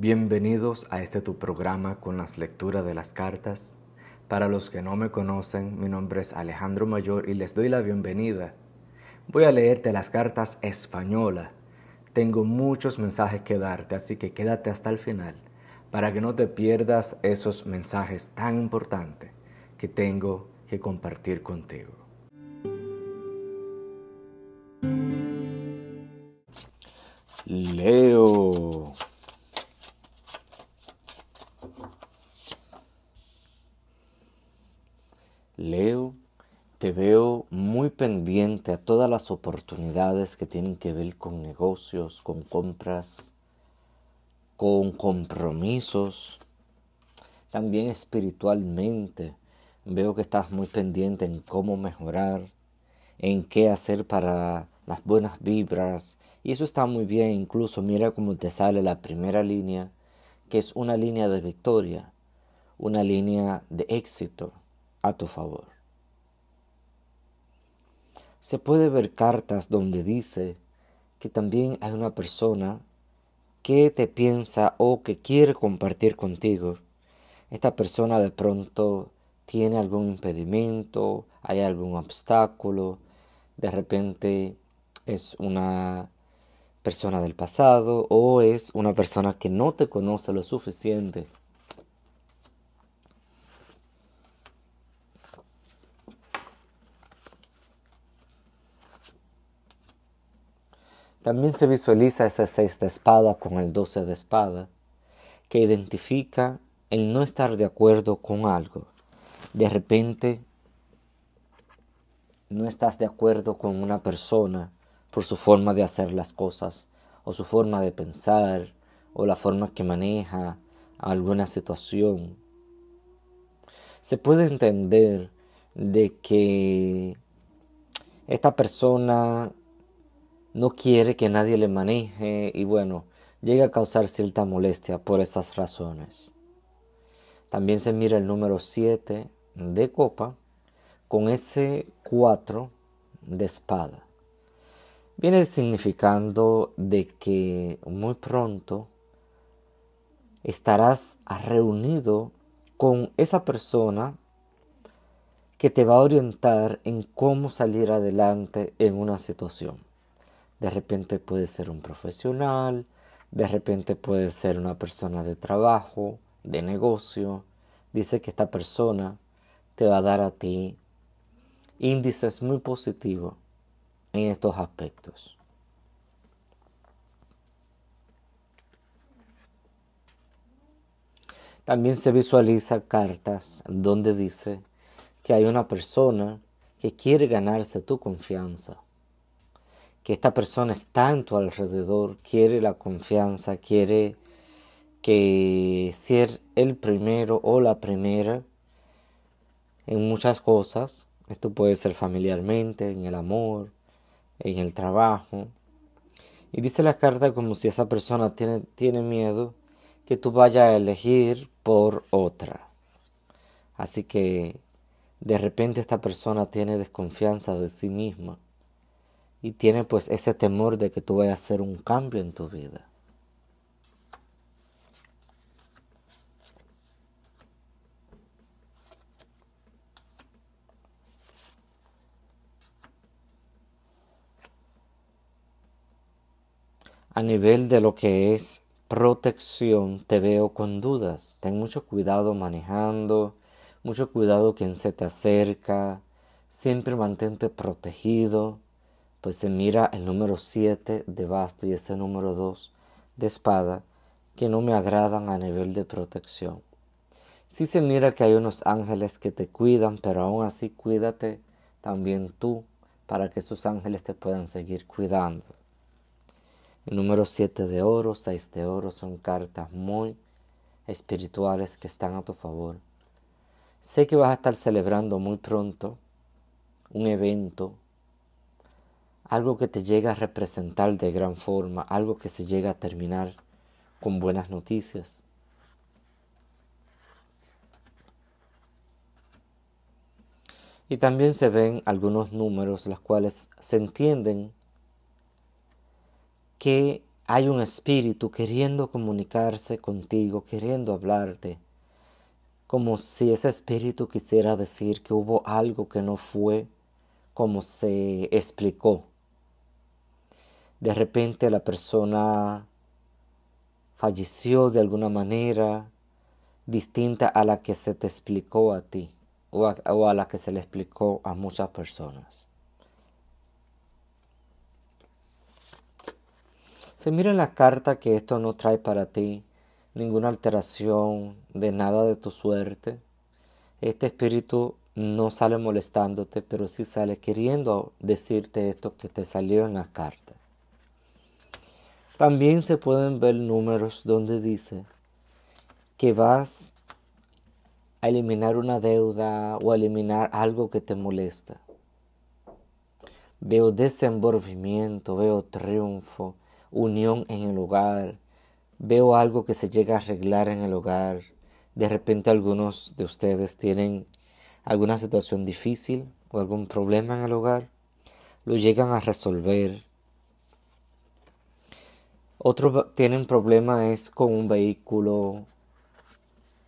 Bienvenidos a este tu programa con las lecturas de las cartas. Para los que no me conocen, mi nombre es Alejandro Mayor y les doy la bienvenida. Voy a leerte las cartas española. Tengo muchos mensajes que darte, así que quédate hasta el final para que no te pierdas esos mensajes tan importantes que tengo que compartir contigo. Leo. te veo muy pendiente a todas las oportunidades que tienen que ver con negocios, con compras, con compromisos. También espiritualmente veo que estás muy pendiente en cómo mejorar, en qué hacer para las buenas vibras. Y eso está muy bien, incluso mira cómo te sale la primera línea, que es una línea de victoria, una línea de éxito a tu favor se puede ver cartas donde dice que también hay una persona que te piensa o que quiere compartir contigo. Esta persona de pronto tiene algún impedimento, hay algún obstáculo, de repente es una persona del pasado o es una persona que no te conoce lo suficiente También se visualiza ese 6 espada con el doce de espada, que identifica el no estar de acuerdo con algo. De repente, no estás de acuerdo con una persona por su forma de hacer las cosas, o su forma de pensar, o la forma que maneja alguna situación. Se puede entender de que esta persona no quiere que nadie le maneje y bueno, llega a causar cierta molestia por esas razones. También se mira el número 7 de copa con ese 4 de espada. Viene significando de que muy pronto estarás reunido con esa persona que te va a orientar en cómo salir adelante en una situación de repente puede ser un profesional, de repente puede ser una persona de trabajo, de negocio. Dice que esta persona te va a dar a ti índices muy positivos en estos aspectos. También se visualiza cartas donde dice que hay una persona que quiere ganarse tu confianza que esta persona está en tu alrededor, quiere la confianza, quiere que ser el primero o la primera en muchas cosas. Esto puede ser familiarmente, en el amor, en el trabajo. Y dice la carta como si esa persona tiene, tiene miedo que tú vayas a elegir por otra. Así que de repente esta persona tiene desconfianza de sí misma y tiene pues ese temor de que tú vayas a hacer un cambio en tu vida. A nivel de lo que es protección, te veo con dudas. Ten mucho cuidado manejando, mucho cuidado quien se te acerca. Siempre mantente protegido pues se mira el número 7 de basto y ese número 2 de espada que no me agradan a nivel de protección. Si sí se mira que hay unos ángeles que te cuidan, pero aún así cuídate también tú para que esos ángeles te puedan seguir cuidando. El número 7 de oro, seis de oro son cartas muy espirituales que están a tu favor. Sé que vas a estar celebrando muy pronto un evento algo que te llega a representar de gran forma, algo que se llega a terminar con buenas noticias. Y también se ven algunos números, los cuales se entienden que hay un espíritu queriendo comunicarse contigo, queriendo hablarte, como si ese espíritu quisiera decir que hubo algo que no fue como se explicó de repente la persona falleció de alguna manera distinta a la que se te explicó a ti o a, la que se le explicó a muchas personas. Si mira en la carta que esto no trae para ti ninguna alteración de nada de tu suerte. Este espíritu no sale molestándote, pero sí sale queriendo decirte esto que te salió en la carta. También se pueden ver números donde dice que vas a eliminar una deuda o a eliminar algo que te molesta. Veo desenvolvimiento, veo triunfo, unión en el hogar, veo algo que se llega a arreglar en el hogar. De repente algunos de ustedes tienen alguna situación difícil o algún problema en el hogar, lo llegan a resolver otros tienen problemas es con un vehículo,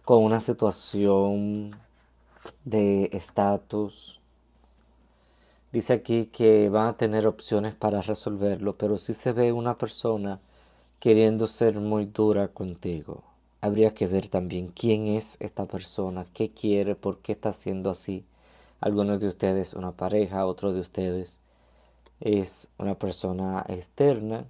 con una situación de estatus. Dice aquí que van a tener opciones para resolverlo, pero si se ve una persona queriendo ser muy dura contigo, habría que ver también quién es esta persona, qué quiere, por qué está haciendo así. Algunos de ustedes una pareja, otros de ustedes es una persona externa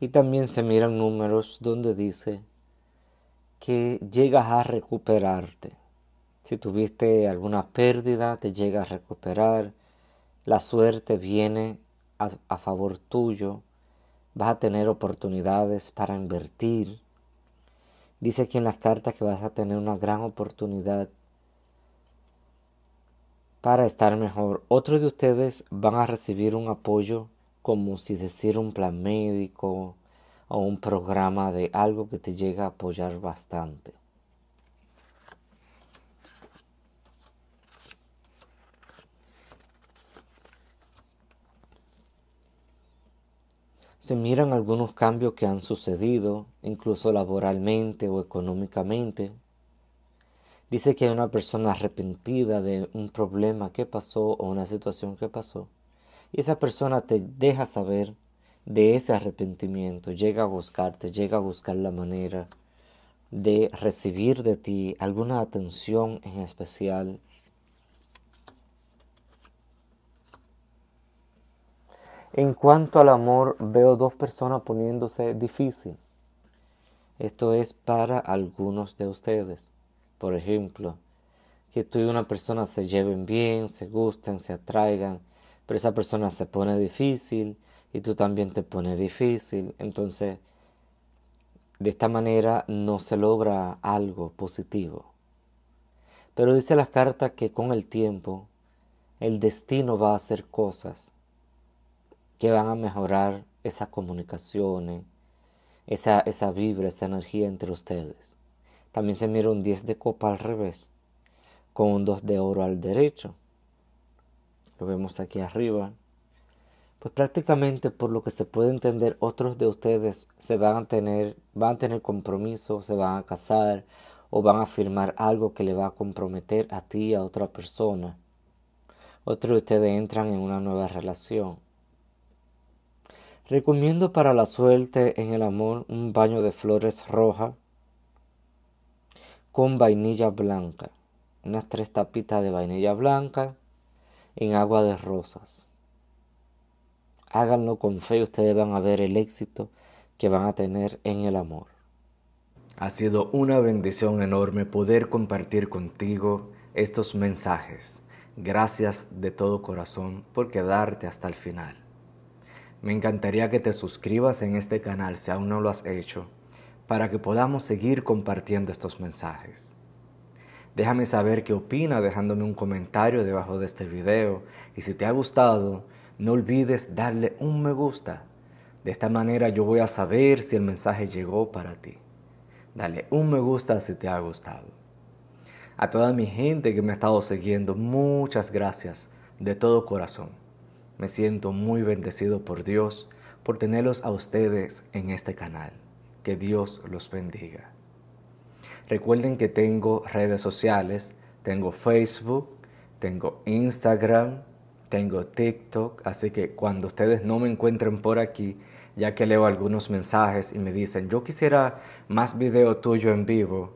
Y también se miran números donde dice que llegas a recuperarte. Si tuviste alguna pérdida, te llegas a recuperar. La suerte viene a, a favor tuyo. Vas a tener oportunidades para invertir. Dice aquí en las cartas que vas a tener una gran oportunidad para estar mejor. Otros de ustedes van a recibir un apoyo como si decir un plan médico o un programa de algo que te llega a apoyar bastante. Se miran algunos cambios que han sucedido, incluso laboralmente o económicamente. Dice que hay una persona arrepentida de un problema que pasó o una situación que pasó y esa persona te deja saber de ese arrepentimiento, llega a buscarte, llega a buscar la manera de recibir de ti alguna atención en especial. En cuanto al amor, veo dos personas poniéndose difícil. Esto es para algunos de ustedes. Por ejemplo, que tú y una persona se lleven bien, se gusten, se atraigan, pero esa persona se pone difícil y tú también te pones difícil. Entonces, de esta manera no se logra algo positivo. Pero dice las cartas que con el tiempo el destino va a hacer cosas que van a mejorar esas comunicaciones, esa, esa vibra, esa energía entre ustedes. También se mira un 10 de copa al revés, con un 2 de oro al derecho lo vemos aquí arriba, pues prácticamente por lo que se puede entender, otros de ustedes se van a tener, van a tener compromiso, se van a casar o van a firmar algo que le va a comprometer a ti, a otra persona. Otros de ustedes entran en una nueva relación. Recomiendo para la suerte en el amor un baño de flores rojas con vainilla blanca. Unas tres tapitas de vainilla blanca en agua de rosas. Háganlo con fe y ustedes van a ver el éxito que van a tener en el amor. Ha sido una bendición enorme poder compartir contigo estos mensajes. Gracias de todo corazón por quedarte hasta el final. Me encantaría que te suscribas en este canal si aún no lo has hecho, para que podamos seguir compartiendo estos mensajes. Déjame saber qué opina dejándome un comentario debajo de este video y si te ha gustado, no olvides darle un me gusta. De esta manera yo voy a saber si el mensaje llegó para ti. Dale un me gusta si te ha gustado. A toda mi gente que me ha estado siguiendo, muchas gracias de todo corazón. Me siento muy bendecido por Dios por tenerlos a ustedes en este canal. Que Dios los bendiga. Recuerden que tengo redes sociales, tengo Facebook, tengo Instagram, tengo TikTok, así que cuando ustedes no me encuentren por aquí, ya que leo algunos mensajes y me dicen, yo quisiera más video tuyo en vivo,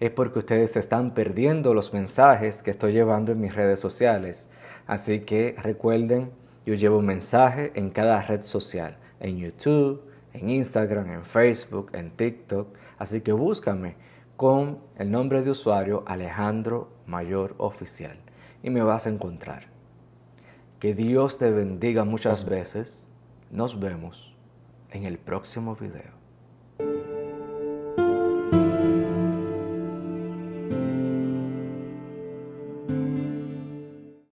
es porque ustedes están perdiendo los mensajes que estoy llevando en mis redes sociales. Así que recuerden, yo llevo un mensaje en cada red social, en YouTube, en Instagram, en Facebook, en TikTok, así que búscame con el nombre de usuario Alejandro Mayor Oficial y me vas a encontrar. Que Dios te bendiga muchas veces. Nos vemos en el próximo video.